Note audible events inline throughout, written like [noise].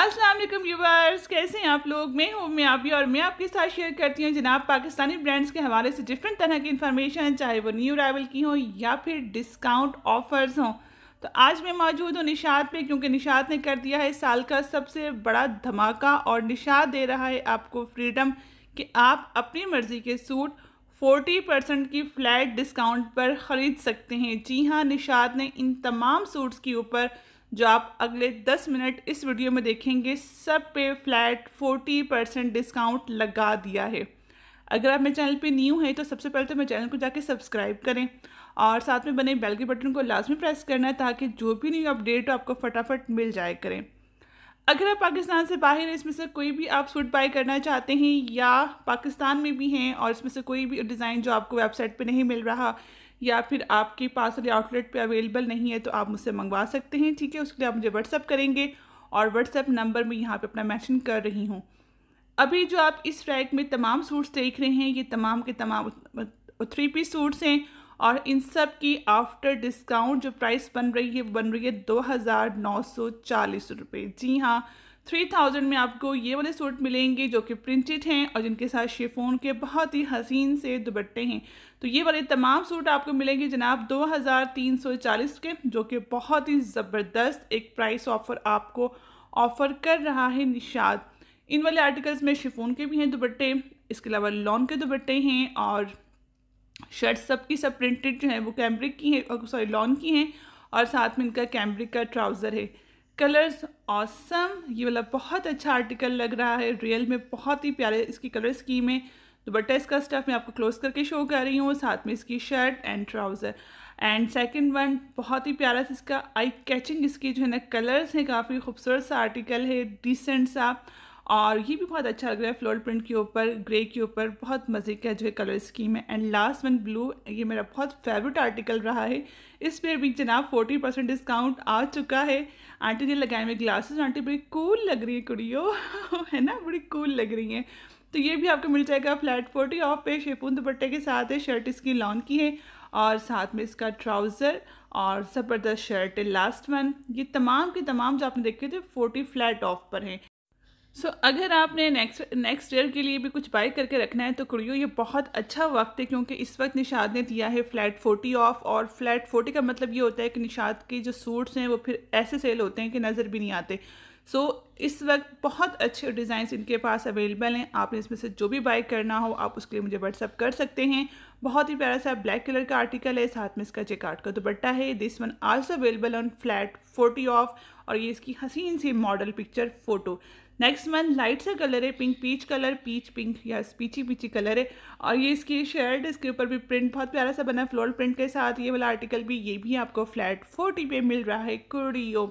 अस्सलाम वालेकुम व्यूवर्स कैसे हैं आप लोग मैं हूँ मैं आप और मैं आपके साथ शेयर करती हूँ जनाब पाकिस्तानी ब्रांड्स के हवाले से डिफरेंट तरह की इन्फॉर्मेशन चाहे वो न्यू अराइवल की हो या फिर डिस्काउंट ऑफर्स हों तो आज मैं मौजूद हूँ निशात पे क्योंकि निशात ने कर दिया है इस साल का सबसे बड़ा धमाका और निशात दे रहा है आपको फ्रीडम कि आप अपनी मर्ज़ी के सूट 40 परसेंट की फ़्लैट डिस्काउंट पर ख़रीद सकते हैं जी हाँ निशात ने इन तमाम सूट्स के ऊपर जो आप अगले 10 मिनट इस वीडियो में देखेंगे सब पे फ्लैट 40 परसेंट डिस्काउंट लगा दिया है अगर आप मेरे चैनल पे न्यू हैं तो सबसे पहले तो मेरे चैनल को जाके सब्सक्राइब करें और साथ में बने बेल के बटन को लाजमी प्रेस करना है ताकि जो भी न्यू अपडेट हो आपको फटाफट मिल जाए करें अगर आप पाकिस्तान से बाहर हैं इसमें से कोई भी आप सूट बाय करना चाहते हैं या पाकिस्तान में भी हैं और इसमें से कोई भी डिज़ाइन जो आपको वेबसाइट पे नहीं मिल रहा या फिर आपके पास वाले आउटलेट पे अवेलेबल नहीं है तो आप मुझसे मंगवा सकते हैं ठीक है उसके लिए आप मुझे व्हाट्सअप करेंगे और व्हाट्सअप नंबर में यहाँ पे अपना मैंशन कर रही हूँ अभी जो आप इस रैक में तमाम सूट्स देख रहे हैं ये तमाम के तमाम थ्री पीस सूट्स हैं और इन सब की आफ्टर डिस्काउंट जो प्राइस बन रही है बन रही है दो हज़ार नौ सौ चालीस रुपये जी हाँ थ्री थाउजेंड में आपको ये वाले सूट मिलेंगे जो कि प्रिंटेड हैं और जिनके साथ शिफोन के बहुत ही हसीन से दुबट्टे हैं तो ये वाले तमाम सूट आपको मिलेंगे जनाब दो हज़ार तीन सौ चालीस के जो कि बहुत ही ज़बरदस्त एक प्राइस ऑफ़र आपको ऑफ़र कर रहा है निशाद इन वाले आर्टिकल्स में शिफोन के भी हैं दुपट्टे इसके अलावा लॉन के दुबट्टे हैं और शर्ट सब की सब प्रिंटेड जो है वो कैम्ब्रिक की हैं सॉरी लॉन की हैं और साथ में इनका कैम्ब्रिक का ट्राउज़र है कलर्स ऑसम ये वाला बहुत अच्छा आर्टिकल लग रहा है रियल में बहुत ही प्यारे इसकी कलर स्कीम है दुबट्टा इसका स्टफ मैं आपको क्लोज करके शो कर रही हूँ साथ में इसकी shirt and trouser and second one बहुत ही प्यारा सा इसका आई कैचिंग इसकी जो है ना कलर्स हैं काफ़ी खूबसूरत सा आर्टिकल है डिसेंट सा और ये भी बहुत अच्छा लग रहा है फ्लोर प्रिंट के ऊपर ग्रे के ऊपर बहुत मज़े का जो है कलर स्कीम है एंड लास्ट वन ब्लू ये मेरा बहुत फेवरेट आर्टिकल रहा है इस पर भी जनाब फोर्टी परसेंट डिस्काउंट आ चुका है आंटी ने लगाए हुए ग्लासेस आंटी बड़ी कूल लग रही है कुड़ियों [laughs] है ना बड़ी कूल लग रही हैं तो ये भी आपको मिल जाएगा फ्लैट फोर्टी ऑफ पे शेपून दुपट्टे के साथ है शर्ट इसकी लॉन्ग की है और साथ में इसका ट्राउज़र और ज़बरदस्त शर्ट है लास्ट वन ये तमाम के तमाम जो आपने देखे थे फोर्टी फ्लैट ऑफ पर हैं सो so, अगर आपने नेक्स्ट नेक्स्ट ईयर के लिए भी कुछ बाई करके रखना है तो कुड़ियों ये बहुत अच्छा वक्त है क्योंकि इस वक्त निशाद ने दिया है फ्लैट फोर्टी ऑफ और फ्लैट फोर्टी का मतलब ये होता है कि निशाद के जो सूट्स हैं वो फिर ऐसे सेल होते हैं कि नज़र भी नहीं आते सो so, इस वक्त बहुत अच्छे डिज़ाइन इनके पास अवेलेबल हैं आपने इसमें से जो भी बाई करना हो आप उसके लिए मुझे व्हाट्सअप कर सकते हैं बहुत ही प्यारा सा ब्लैक कलर का आर्टिकल है साथ में इसका चेकआउट का दुपट्टा है this one also available on flat forty off और ये इसकी हसीन सी model picture photo next month light सा कलर है pink peach colour peach pink या पीची पीची कलर है और ये इसकी शर्ट इसके ऊपर भी प्रिंट बहुत प्यारा सा बना फ्लोर प्रिंट के साथ ये वाला आर्टिकल भी ये भी आपको फ्लैट फोर्टी पे मिल रहा है कुड़ियो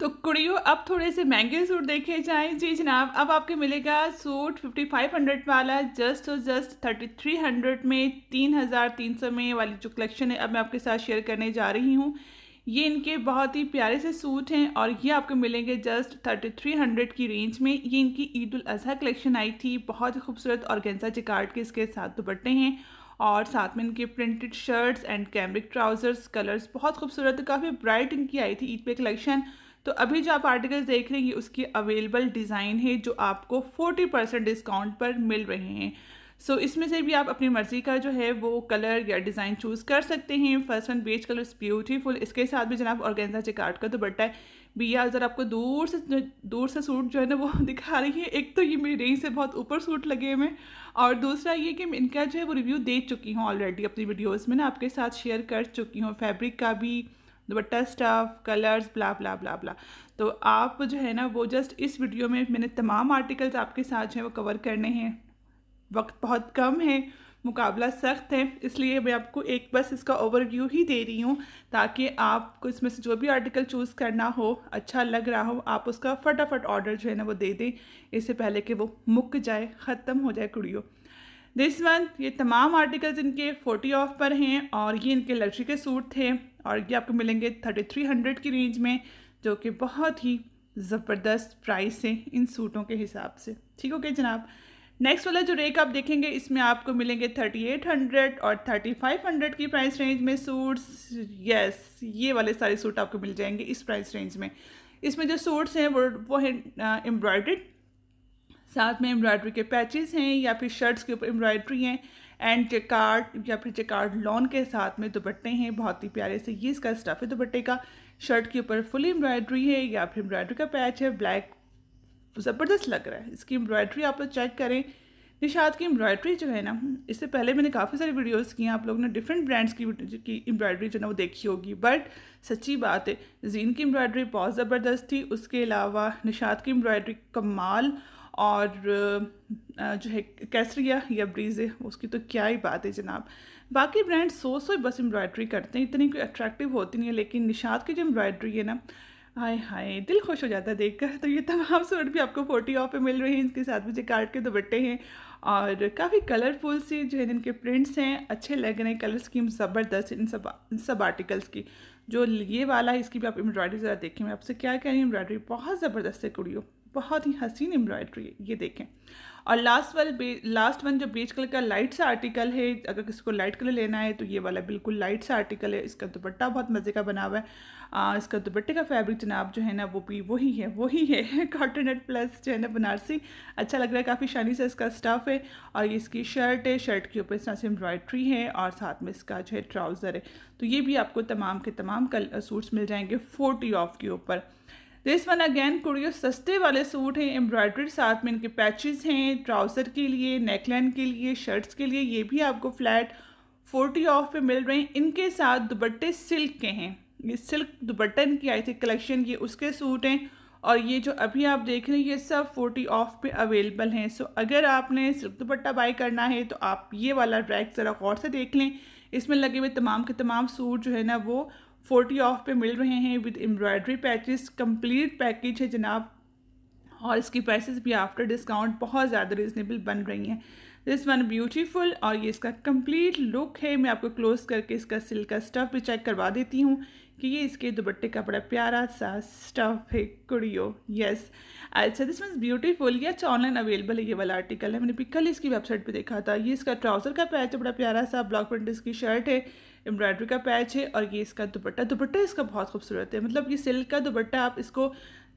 तो कुड़ियो अब थोड़े से महंगे सूट देखे जाएँ जी जनाब अब आपके मिलेगा सूट 5500 वाला जस्ट और जस्ट 3300 में 3300 में वाली जो कलेक्शन है अब मैं आपके साथ शेयर करने जा रही हूँ ये इनके बहुत ही प्यारे से सूट हैं और ये आपको मिलेंगे जस्ट थर्टी थ्री हंड्रेड की रेंज में ये इनकी ईद उल अजहा कलेक्शन आई थी बहुत ही खूबसूरत और गेंजा जिकार्ड के इसके साथ दुपट्टे हैं और साथ में इनके printed shirts and cambric trousers colours बहुत खूबसूरत काफ़ी ब्राइट इनकी आई थी ईद पे कलेक्शन तो अभी जो आप आर्टिकल्स देख रहे हैं ये उसकी अवेलेबल डिज़ाइन है जो आपको 40 परसेंट डिस्काउंट पर मिल रहे हैं सो so, इसमें से भी आप अपनी मर्ज़ी का जो है वो कलर या डिज़ाइन चूज़ कर सकते हैं first one beige colour is beautiful इसके साथ भी जनाब ऑर्गेन्जा चिकाट का दुपट्टा है बिया ज़रा आपको दूर से दूर से सूट जो है ना वो [laughs] दिखा रही है एक तो ये मेरी रेंज से बहुत ऊपर सूट लगे हुए और दूसरा ये कि इनका जो है वो रिव्यू दे चुकी हूँ ऑलरेडी अपनी वीडियोज़ में ना आपके साथ शेयर कर चुकी हूँ फैब्रिक का भी दुपट्टा स्टफ कलर्स ब्ला ब्ला ब्ला ब्ला तो आप जो है ना वो जस्ट इस वीडियो में मैंने तमाम आर्टिकल्स आपके साथ जो है वो कवर करने हैं वक्त बहुत कम है मुकाबला सख्त है इसलिए मैं आपको एक बस इसका ओवरव्यू ही दे रही हूँ ताकि आपको इसमें से जो भी आर्टिकल चूज़ करना हो अच्छा लग रहा हो आप उसका फटाफट ऑर्डर जो है ना वो दे दें इससे पहले कि वो मुक जाए ख़त्म हो जाए कुड़ियों दिस वन ये तमाम आर्टिकल्स इनके फोर्टी ऑफ पर हैं और ये इनके लग्जरी के सूट थे और ये आपको मिलेंगे थर्टी थ्री हंड्रेड की रेंज में जो कि बहुत ही ज़बरदस्त प्राइस है इन सूटों के हिसाब से ठीक ओके जनाब नेक्स्ट वाला जो रेक आप देखेंगे इसमें आपको मिलेंगे 3800 और 3500 की प्राइस रेंज में सूट्स यस ये वाले सारे सूट आपको मिल जाएंगे इस प्राइस रेंज में इसमें जो सूट्स हैं वो वो हैं एम्ब्रॉयड्रेड साथ में एम्ब्रॉयड्री के पैचेस हैं या फिर शर्ट्स के ऊपर एम्ब्रॉयड्री हैं एंड चेकार्ड या फिर चेकार्ड लॉन के साथ में दुपट्टे हैं बहुत ही प्यारे से ये इसका स्टफ़ है दुपट्टे का शर्ट के ऊपर फुल एम्ब्रॉयड्री है या फिर एम्ब्रॉयड्री का पैच है ब्लैक ज़बरदस्त लग रहा है इसकी एम्ब्रॉयड्री आप लोग चेक करें निशाद की एम्ब्रॉयड्री जो है ना इससे पहले मैंने काफ़ी सारी वीडियोस की हैं आप लोगों ने डिफरेंट ब्रांड्स की की एम्ब्रॉयड्री जो है ना वो देखी होगी बट सच्ची बात है जीन की एम्ब्रॉयड्री बहुत ज़बरदस्त थी उसके अलावा निशाद की एम्ब्रॉयड्री कमाल और जो है कैसरिया या ब्रीज़े उसकी तो क्या ही बात है जनाब बाकी ब्रांड सो सो बस एम्ब्रॉयड्री करते हैं इतनी कोई अट्रैक्टिव होती नहीं है लेकिन निशाद की जो एम्ब्रॉयड्री है ना हाय हाय दिल खुश हो जाता है देखकर तो ये तमाम सूट भी आपको फोर्टी ऑफ पे मिल रहे हैं इनके साथ मुझे कार्ड के दुपट्टे हैं और काफ़ी कलरफुल से जो है इनके प्रिंट्स हैं अच्छे लग रहे हैं कलर स्कीम ज़बरदस्त इन सब इन सब आर्टिकल्स की जो ये वाला है इसकी भी आप एम्ब्रॉयडरी ज़रा देखें मैं आपसे क्या कह रही हूँ एम्ब्रॉयडरी बहुत ज़बरदस्त है कुड़ियों बहुत ही हसीन एम्ब्रॉयड्री है ये देखें और लास्ट वाले लास्ट वन जो बेच कलर का लाइट सा आर्टिकल है अगर किसी को लाइट कलर लेना है तो ये वाला बिल्कुल लाइट सा आर्टिकल है इसका दुपट्टा बहुत मज़े का बना हुआ है आ, इसका दुपट्टे का फैब्रिक जनाब जो है ना वो भी वही है वही है कॉटन एट प्लस जो है ना बनारसी अच्छा लग रहा है काफ़ी शानी से इसका स्टफ़ है और ये इसकी शर्ट है शर्ट के ऊपर इस तरह से एम्ब्रॉयड्री है और साथ में इसका जो है ट्राउज़र है तो ये भी आपको तमाम के तमाम कल सूट्स मिल जाएंगे फोर्टी ऑफ के ऊपर दिस वन अगेन कुड़ियों सस्ते वाले सूट हैं एम्ब्रॉयड्री साथ में इनके पैचेस हैं ट्राउज़र के लिए नेकलाइन के लिए शर्ट्स के लिए ये भी आपको फ्लैट फोर्टी ऑफ पे मिल रहे हैं इनके साथ दुपट्टे सिल्क के हैं ये सिल्क दुबट्टन की आई थी कलेक्शन ये उसके सूट हैं और ये जो अभी आप देख रहे हैं ये सब फोर्टी ऑफ पे अवेलेबल हैं सो अगर आपने सिल्क दुपट्टा बाई करना है तो आप ये वाला रैक ज़रा गौर से देख लें इसमें लगे हुए तमाम के तमाम सूट जो है ना वो फोर्टी ऑफ पे मिल रहे हैं with embroidery patches complete package है जनाब और इसकी प्राइसेस भी आफ्टर डिस्काउंट बहुत ज़्यादा रिजनेबल बन रही हैं दिस वन ब्यूटीफुल और ये इसका कंप्लीट लुक है मैं आपको क्लोज करके इसका सिल्क का स्टफ भी चेक करवा देती हूँ कि ये इसके दुपट्टे का बड़ा प्यारा सा स्टफ है कुड़ियो यस अच्छा दिस मीन्स ब्यूटीफुल ये अच्छा ऑनलाइन अवेलेबल है ये वाला आर्टिकल है मैंने भी कल इसकी वेबसाइट पे देखा था ये इसका ट्राउज़र का पैच है बड़ा प्यारा सा ब्लॉक प्रिंट इसकी शर्ट है एम्ब्रॉयडरी का पैच है और ये इसका दुपट्टा दुपट्टा इसका बहुत खूबसूरत है मतलब ये सिल्क का दुपट्टा आप इसको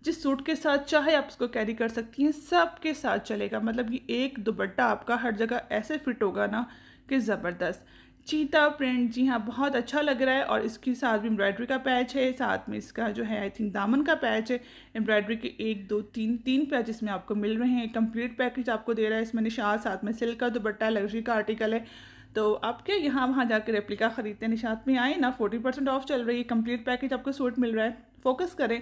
जिस सूट के साथ चाहे आप इसको कैरी कर सकती हैं सब के साथ चलेगा मतलब ये एक दुपट्टा आपका हर जगह ऐसे फिट होगा ना कि ज़बरदस्त चीता प्रिंट जी हाँ बहुत अच्छा लग रहा है और इसके साथ भी एम्ब्रॉयड्री का पैच है साथ में इसका जो है आई थिंक दामन का पैच है एम्ब्रॉयड्री के एक दो तीन तीन पैच इसमें आपको मिल रहे हैं कंप्लीट पैकेज आपको दे रहा है इसमें निशात साथ में सिल्क का दुपट्टा लग्जरी का आर्टिकल है तो आप क्या यहाँ वहाँ जाकर रेप्लिका ख़रीदते हैं निशात में आए ना फोर्टी परसेंट ऑफ चल रही है कम्प्लीट पैकेज आपको सूट मिल रहा है फोकस करें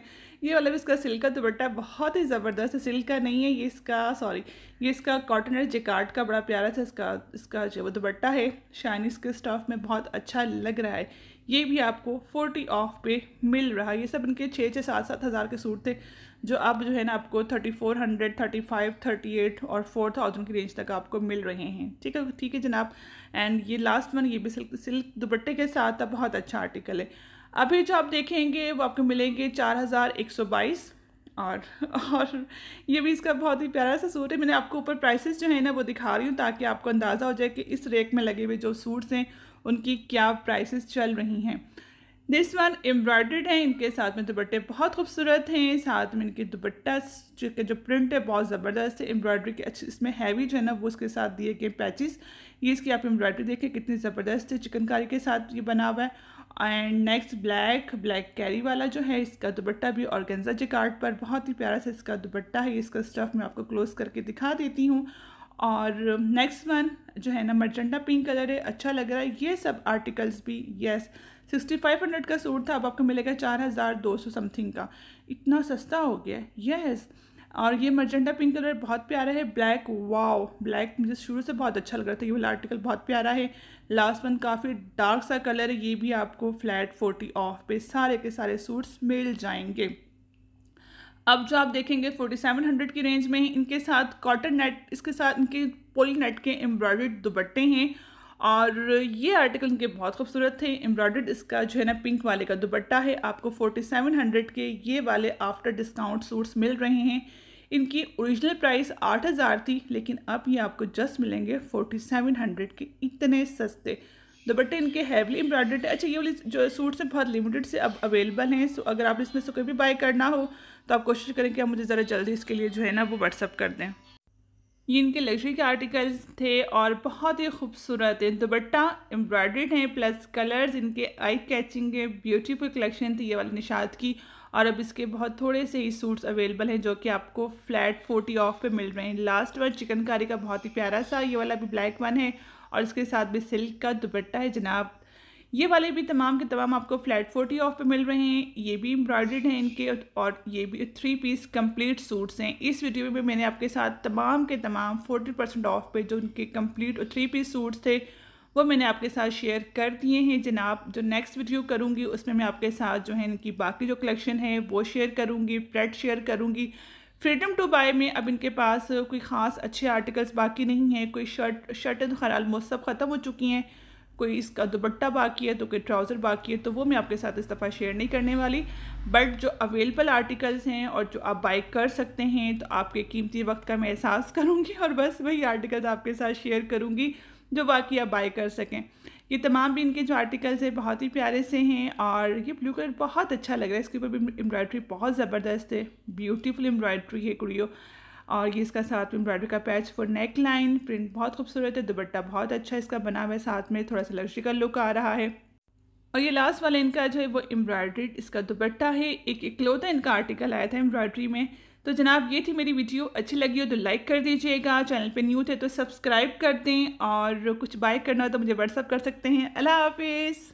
ये मतलब इसका सिल्क का दुपट्टा बहुत ही ज़बरदस्त है सिल्क का नहीं है ये इसका सॉरी ये इसका कॉटन है जिकार्ड का बड़ा प्यारा सा इसका इसका जो दुपट्टा है शाइनी के स्टफ में बहुत अच्छा लग रहा है ये भी आपको फोर्टी ऑफ पे मिल रहा है ये सब इनके छः छः सात सात हज़ार के सूट थे जो अब जो है ना आपको thirty four hundred thirty five thirty eight और फोर थाउजेंड की रेंज तक आपको मिल रहे हैं ठीक है ठीक है जनाब एंड ये लास्ट वन ये भी सिल्क सिल्क दुपट्टे के साथ बहुत अच्छा आर्टिकल है अभी जो आप देखेंगे वो आपको मिलेंगे चार हज़ार एक सौ बाईस और और ये भी इसका बहुत ही प्यारा सा सूट है मैंने आपको ऊपर प्राइसेस जो है ना वो दिखा रही हूँ ताकि आपको अंदाज़ा हो जाए कि इस रेक में लगे हुए जो सूट्स हैं उनकी क्या प्राइसेस चल रही हैं दिस वन एम्ब्रॉयड्रेड है इनके साथ में दुपट्टे बहुत खूबसूरत हैं साथ में इनके दुपट्टा जो जो प्रिंट है बहुत ज़बरदस्त है एम्ब्रॉयड्री की अच्छी इसमें हैवी जो है ना वो उसके साथ दिए गए पैचेस ये इसकी आप एम्ब्रॉयड्री देखें कितनी ज़बरदस्त है चिकनकारी के साथ ये बना हुआ है and next black black carry वाला जो है इसका दुपट्टा भी जी जिकार्ड पर बहुत ही प्यारा सा इसका दुपट्टा है इसका स्टफ़ मैं आपको क्लोज़ करके दिखा देती हूँ और नेक्स्ट वन जो है ना मर्चेंटा पिंक कलर है अच्छा लग रहा है ये सब आर्टिकल्स भी यस सिक्सटी फाइव हंड्रेड का सूट था अब आपको मिलेगा चार हज़ार दो सौ समथिंग का इतना सस्ता हो गया यस और ये मर्जेंटा पिंक कलर बहुत प्यारा है ब्लैक वाओ ब्लैक मुझे शुरू से बहुत अच्छा लग रहा था ये वाला आर्टिकल बहुत प्यारा है लास्ट वन काफ़ी डार्क सा कलर है ये भी आपको फ्लैट फोर्टी ऑफ पे सारे के सारे सूट्स मिल जाएंगे अब जो आप देखेंगे फोर्टी सेवन हंड्रेड की रेंज में इनके साथ कॉटन नेट इसके साथ इनके पोली नेट के एम्ब्रॉयड दुपट्टे हैं और ये आर्टिकल इनके बहुत खूबसूरत थे एम्ब्रॉयड इसका जो है ना पिंक वाले का दुपट्टा है आपको 4700 के ये वाले आफ्टर डिस्काउंट सूट्स मिल रहे हैं इनकी ओरिजिनल प्राइस 8000 थी लेकिन अब ये आपको जस्ट मिलेंगे 4700 के इतने सस्ते दुपट्टे इनके हैवली एम्ब्रॉयड अच्छा ये वाली जो सूट्स हैं बहुत लिमिटेड से अब अवेलेबल हैं सो अगर आप इसमें से कोई भी बाई करना हो तो आप कोशिश करें कि आप मुझे ज़रा जल्दी इसके लिए जो है ना वो व्हाट्सअप कर दें ये इनके लग्जरी के आर्टिकल्स थे और बहुत ही खूबसूरत है दुपट्टा एम्ब्रॉयड्रेड है प्लस कलर्स इनके आई कैचिंग है ब्यूटीफुल कलेक्शन थी ये वाले निषाद की और अब इसके बहुत थोड़े से ही सूट्स अवेलेबल हैं जो कि आपको फ्लैट फोर्टी ऑफ पे मिल रहे हैं लास्ट वन चिकनकारी का बहुत ही प्यारा सा ये वाला भी ब्लैक वन है और इसके साथ भी सिल्क का दुपट्टा है जनाब ये वाले भी तमाम के तमाम आपको फ्लैट फोर्टी ऑफ पे मिल रहे हैं ये भी एम्ब्रॉयड्रेड हैं इनके और ये भी थ्री पीस कंप्लीट सूट्स हैं इस वीडियो में मैंने आपके साथ तमाम के तमाम फोर्टी परसेंट ऑफ पे जो इनके कंप्लीट थ्री पीस सूट्स थे वो मैंने आपके साथ शेयर कर दिए हैं जनाब जो नेक्स्ट वीडियो करूँगी उसमें मैं आपके साथ जो है इनकी बाकी जो कलेक्शन है वो शेयर करूँगी प्रेड शेयर करूँगी फ्रीडम टू बाय में अब इनके पास कोई ख़ास अच्छे आर्टिकल्स बाकी नहीं हैं कोई शर्ट शर्टें तो खराल मौसम ख़त्म हो चुकी हैं कोई इसका दुपट्टा बाकी है तो कोई ट्राउज़र बाकी है तो वो मैं आपके साथ इस दफ़ा शेयर नहीं करने वाली बट जो अवेलेबल आर्टिकल्स हैं और जो आप बाइक कर सकते हैं तो आपके कीमती वक्त का मैं एहसास करूँगी और बस वही आर्टिकल्स आपके साथ शेयर करूँगी जो बाकी आप बाई कर सकें ये तमाम भी इनके जो आर्टिकल्स हैं बहुत ही प्यारे से हैं और ये ब्लू कलर बहुत अच्छा लग रहा है इसके ऊपर भी एम्ब्रॉयड्री बहुत ज़बरदस्त है ब्यूटीफुल एम्ब्रॉयड्री है कुड़ियों और ये इसका साथ में एम्ब्रॉयडरी का patch for neckline print बहुत खूबसूरत है दुबट्टा बहुत अच्छा इसका बना हुआ है साथ में थोड़ा सा लग्जरी का लुक आ रहा है और ये लास्ट वाला इनका जो है वो एम्ब्रॉयड्रीड इसका दुबट्टा है एक इकलौता इनका आर्टिकल आया था एम्ब्रॉयड्री में तो जनाब ये थी मेरी वीडियो अच्छी लगी हो तो लाइक कर दीजिएगा चैनल पे न्यू थे तो सब्सक्राइब कर दें और कुछ बाय करना हो तो मुझे व्हाट्सअप कर सकते हैं अल्लाह हाफिज़